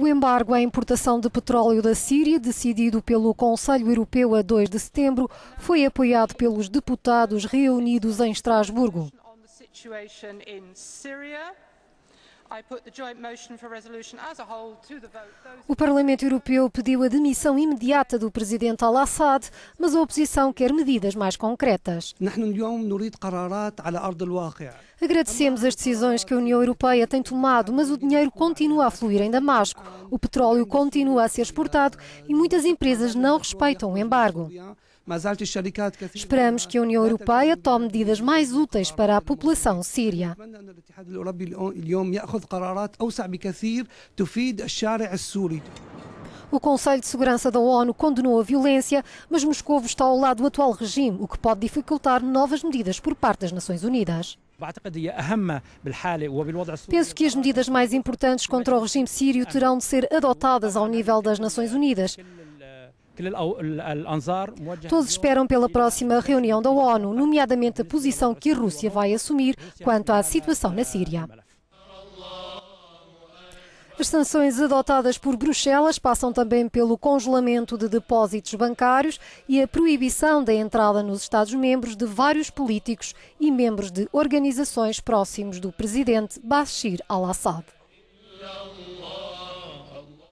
O embargo à importação de petróleo da Síria, decidido pelo Conselho Europeu a 2 de setembro, foi apoiado pelos deputados reunidos em Estrasburgo. O Parlamento Europeu pediu a demissão imediata do presidente Al-Assad, mas a oposição quer medidas mais concretas. Agradecemos as decisões que a União Europeia tem tomado, mas o dinheiro continua a fluir em Damasco, o petróleo continua a ser exportado e muitas empresas não respeitam o embargo. Esperamos que a União Europeia tome medidas mais úteis para a população síria. O Conselho de Segurança da ONU condenou a violência, mas Moscou está ao lado do atual regime, o que pode dificultar novas medidas por parte das Nações Unidas. Penso que as medidas mais importantes contra o regime sírio terão de ser adotadas ao nível das Nações Unidas. Todos esperam pela próxima reunião da ONU, nomeadamente a posição que a Rússia vai assumir quanto à situação na Síria. As sanções adotadas por Bruxelas passam também pelo congelamento de depósitos bancários e a proibição da entrada nos Estados-membros de vários políticos e membros de organizações próximos do presidente Bashir al-Assad.